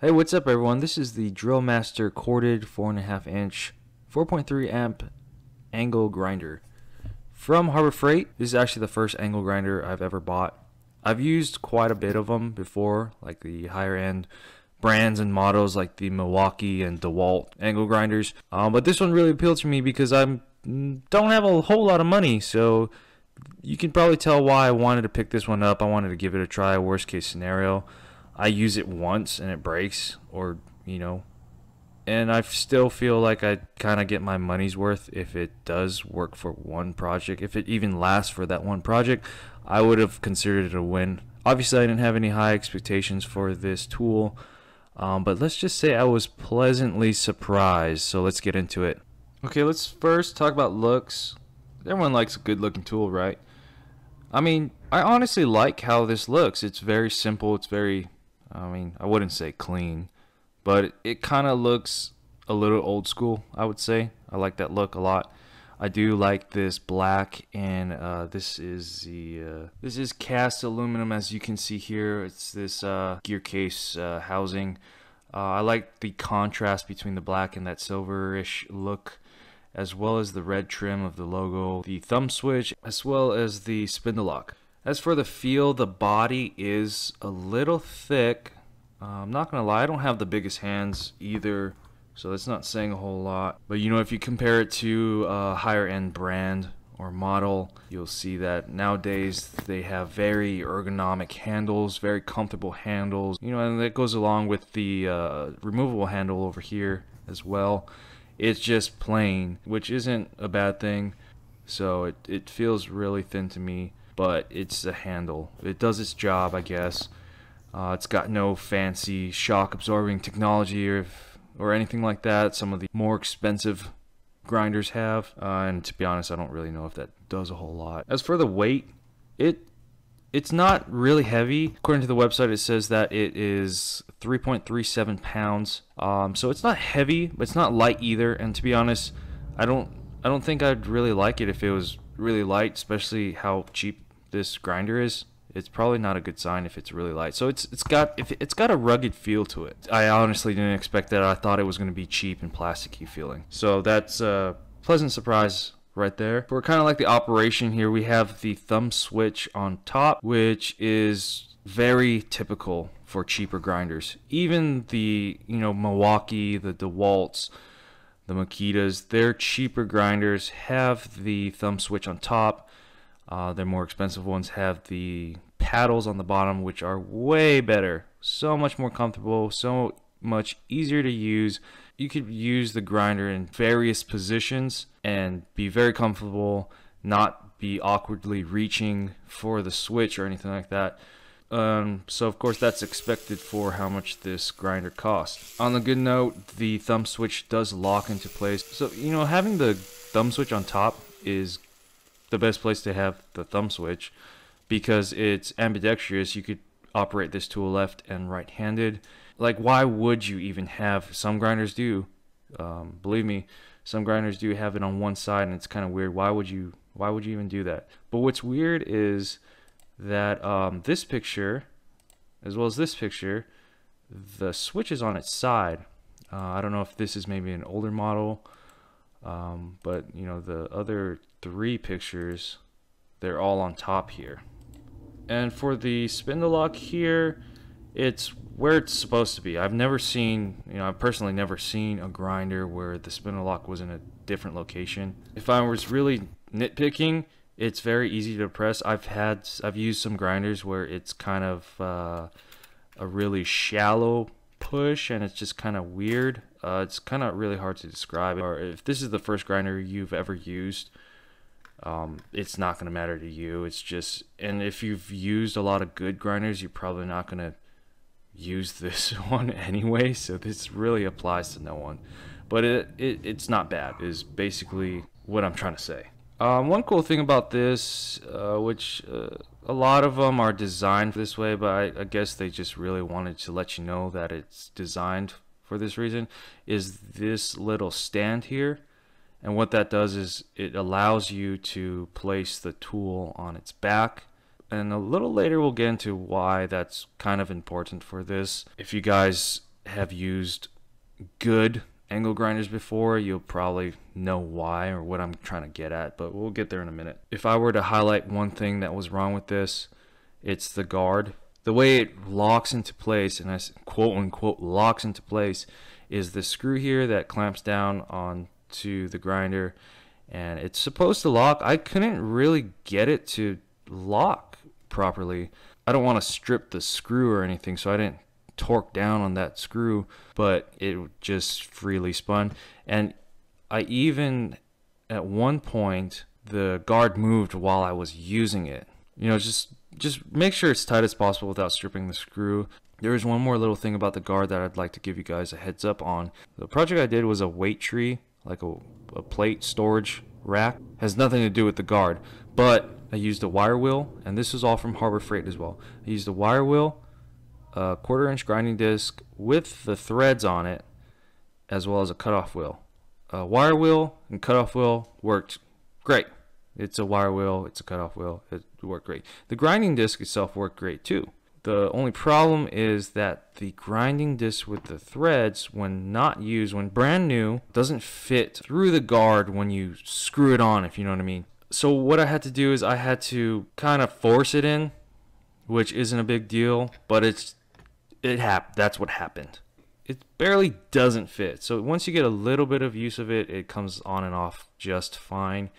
Hey, what's up everyone? This is the Drillmaster corded 4.5 inch 4.3 amp angle grinder from Harbor Freight. This is actually the first angle grinder I've ever bought. I've used quite a bit of them before, like the higher end brands and models like the Milwaukee and DeWalt angle grinders. Um, but this one really appealed to me because I don't have a whole lot of money, so you can probably tell why I wanted to pick this one up. I wanted to give it a try, worst case scenario. I use it once and it breaks, or, you know, and I still feel like I kind of get my money's worth if it does work for one project. If it even lasts for that one project, I would have considered it a win. Obviously, I didn't have any high expectations for this tool, um, but let's just say I was pleasantly surprised. So let's get into it. Okay, let's first talk about looks. Everyone likes a good looking tool, right? I mean, I honestly like how this looks. It's very simple, it's very I mean, I wouldn't say clean, but it, it kind of looks a little old school, I would say. I like that look a lot. I do like this black and uh, this is the uh, this is cast aluminum as you can see here it's this uh, gear case uh, housing uh, I like the contrast between the black and that silverish look as well as the red trim of the logo the thumb switch as well as the spindle lock as for the feel, the body is a little thick. Uh, I'm not going to lie, I don't have the biggest hands either, so that's not saying a whole lot. But you know, if you compare it to a higher end brand or model, you'll see that nowadays they have very ergonomic handles, very comfortable handles. You know, and that goes along with the uh, removable handle over here as well. It's just plain, which isn't a bad thing. So it, it feels really thin to me but it's a handle. It does its job, I guess. Uh, it's got no fancy shock absorbing technology or, or anything like that. Some of the more expensive grinders have. Uh, and to be honest, I don't really know if that does a whole lot. As for the weight, it it's not really heavy. According to the website, it says that it is 3.37 pounds. Um, so it's not heavy, but it's not light either. And to be honest, I don't I don't think I'd really like it if it was really light, especially how cheap this grinder is, it's probably not a good sign if it's really light. So it's it's got if it's got a rugged feel to it. I honestly didn't expect that. I thought it was going to be cheap and plasticky feeling. So that's a pleasant surprise right there. We're kind of like the operation here. We have the thumb switch on top, which is very typical for cheaper grinders. Even the, you know, Milwaukee, the DeWalt's, the Makitas, their cheaper grinders have the thumb switch on top uh, more expensive ones have the paddles on the bottom, which are way better. So much more comfortable, so much easier to use. You could use the grinder in various positions and be very comfortable, not be awkwardly reaching for the switch or anything like that. Um, so of course that's expected for how much this grinder costs. On the good note, the thumb switch does lock into place. So you know having the thumb switch on top is the best place to have the thumb switch because it's ambidextrous. You could operate this tool left and right handed. Like, why would you even have some grinders do? Um, believe me, some grinders do have it on one side, and it's kind of weird. Why would you? Why would you even do that? But what's weird is that um, this picture, as well as this picture, the switch is on its side. Uh, I don't know if this is maybe an older model um, but you know, the other three pictures, they're all on top here. And for the spindle lock here, it's where it's supposed to be. I've never seen, you know, I've personally never seen a grinder where the spindle lock was in a different location. If I was really nitpicking, it's very easy to press. I've had, I've used some grinders where it's kind of uh, a really shallow push and it's just kind of weird. Uh, it's kind of really hard to describe. Or if this is the first grinder you've ever used, um, it's not going to matter to you. It's just, and if you've used a lot of good grinders, you're probably not going to use this one anyway. So this really applies to no one. But it, it it's not bad. Is basically what I'm trying to say. Um, one cool thing about this, uh, which uh, a lot of them are designed this way, but I, I guess they just really wanted to let you know that it's designed for this reason is this little stand here. And what that does is it allows you to place the tool on its back. And a little later, we'll get into why that's kind of important for this. If you guys have used good angle grinders before, you'll probably know why or what I'm trying to get at, but we'll get there in a minute. If I were to highlight one thing that was wrong with this, it's the guard the way it locks into place, and I quote unquote locks into place, is the screw here that clamps down on to the grinder, and it's supposed to lock. I couldn't really get it to lock properly. I don't want to strip the screw or anything, so I didn't torque down on that screw, but it just freely spun. And I even at one point the guard moved while I was using it. You know, just just make sure it's tight as possible without stripping the screw. There is one more little thing about the guard that I'd like to give you guys a heads up on. The project I did was a weight tree, like a, a plate storage rack. Has nothing to do with the guard, but I used a wire wheel, and this is all from Harbor Freight as well. I used a wire wheel, a quarter inch grinding disc with the threads on it, as well as a cutoff wheel. A wire wheel and cutoff wheel worked great. It's a wire wheel, it's a cutoff wheel, it worked great. The grinding disc itself worked great too. The only problem is that the grinding disc with the threads, when not used, when brand new, doesn't fit through the guard when you screw it on, if you know what I mean. So what I had to do is I had to kind of force it in, which isn't a big deal, but it's it hap. That's what happened. It barely doesn't fit. So once you get a little bit of use of it, it comes on and off just fine.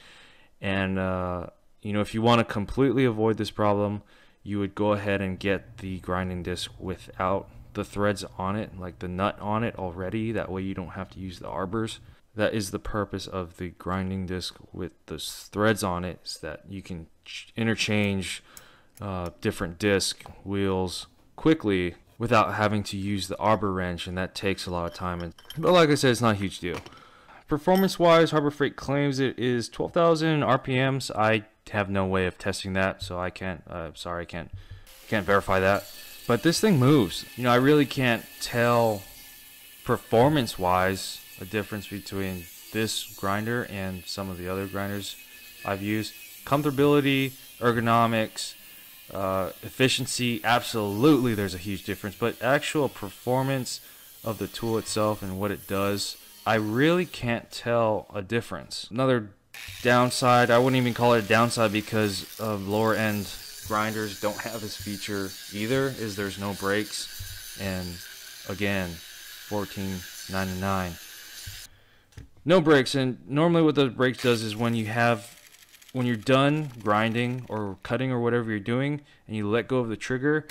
And, uh, you know, if you want to completely avoid this problem, you would go ahead and get the grinding disc without the threads on it, like the nut on it already. That way you don't have to use the arbors. That is the purpose of the grinding disc with the threads on it, is that you can interchange uh, different disc wheels quickly without having to use the arbor wrench, and that takes a lot of time. And, but like I said, it's not a huge deal. Performance-wise, Harbor Freight claims it is 12,000 RPMs. I have no way of testing that, so I can't. Uh, sorry, I can't can't verify that. But this thing moves. You know, I really can't tell performance-wise a difference between this grinder and some of the other grinders I've used. Comfortability, ergonomics, uh, efficiency, absolutely there's a huge difference, but actual performance of the tool itself and what it does I really can't tell a difference. Another downside, I wouldn't even call it a downside because of lower end grinders don't have this feature either, is there's no brakes. And again, 14.99. No brakes, and normally what the brakes does is when you have when you're done grinding or cutting or whatever you're doing and you let go of the trigger,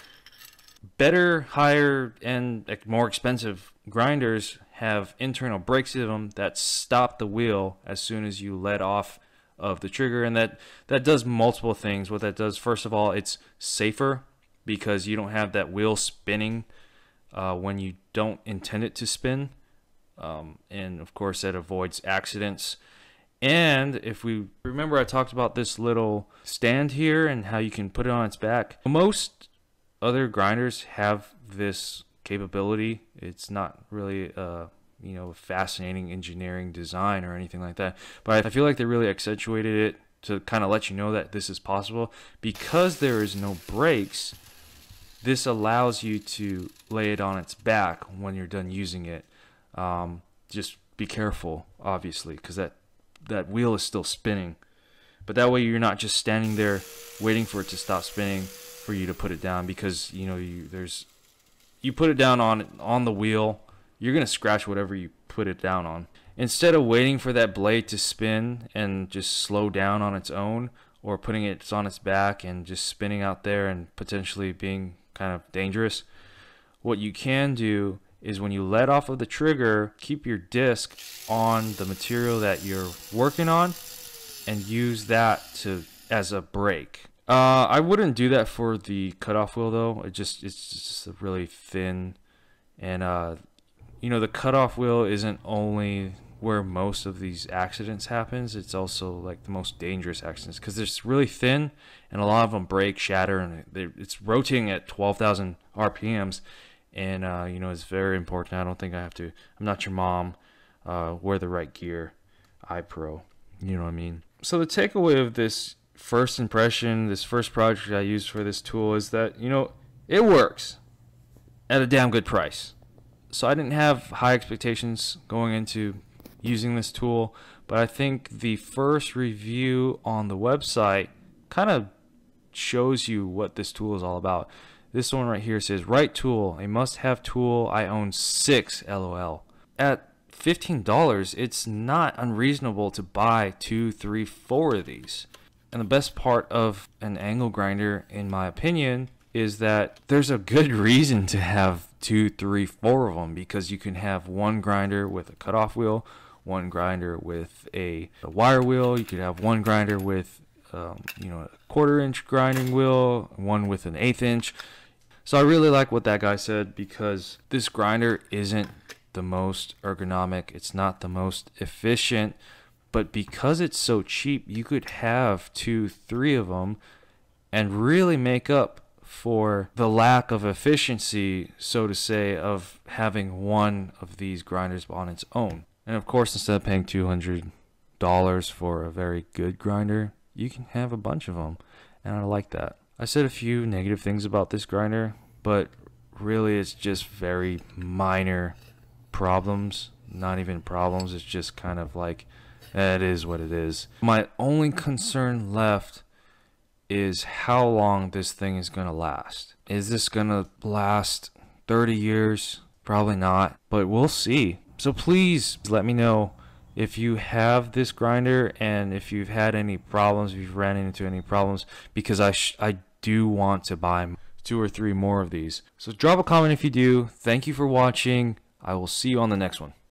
better, higher, and more expensive grinders have internal brakes in them that stop the wheel as soon as you let off of the trigger and that that does multiple things what that does first of all it's safer because you don't have that wheel spinning uh, when you don't intend it to spin um, and of course that avoids accidents and if we remember i talked about this little stand here and how you can put it on its back most other grinders have this capability. It's not really a you know fascinating engineering design or anything like that. But I feel like they really accentuated it to kind of let you know that this is possible because there is no brakes. This allows you to lay it on its back when you're done using it. Um, just be careful, obviously, because that that wheel is still spinning. But that way, you're not just standing there waiting for it to stop spinning for you to put it down because you know you, there's you put it down on on the wheel, you're gonna scratch whatever you put it down on. Instead of waiting for that blade to spin and just slow down on its own, or putting it on its back and just spinning out there and potentially being kind of dangerous, what you can do is when you let off of the trigger, keep your disc on the material that you're working on and use that to as a brake. Uh, I wouldn't do that for the cutoff wheel though. It just it's just really thin, and uh, you know the cutoff wheel isn't only where most of these accidents happens. It's also like the most dangerous accidents because it's really thin, and a lot of them break, shatter, and it's rotating at twelve thousand RPMs, and uh, you know it's very important. I don't think I have to. I'm not your mom. Uh, wear the right gear, iPro. You know what I mean. So the takeaway of this first impression, this first project I used for this tool is that, you know, it works at a damn good price. So I didn't have high expectations going into using this tool, but I think the first review on the website kind of shows you what this tool is all about. This one right here says, right tool, a must-have tool, I own six, lol. At $15, it's not unreasonable to buy two, three, four of these. And the best part of an angle grinder, in my opinion, is that there's a good reason to have two, three, four of them because you can have one grinder with a cutoff wheel, one grinder with a, a wire wheel, you could have one grinder with um, you know a quarter inch grinding wheel, one with an eighth inch. So I really like what that guy said because this grinder isn't the most ergonomic, it's not the most efficient. But because it's so cheap, you could have two, three of them and really make up for the lack of efficiency, so to say, of having one of these grinders on its own. And of course, instead of paying $200 for a very good grinder, you can have a bunch of them. And I like that. I said a few negative things about this grinder, but really it's just very minor problems. Not even problems, it's just kind of like it is what it is. My only concern left is how long this thing is going to last. Is this going to last 30 years? Probably not, but we'll see. So please let me know if you have this grinder and if you've had any problems, if you've ran into any problems, because I, I do want to buy two or three more of these. So drop a comment if you do. Thank you for watching. I will see you on the next one.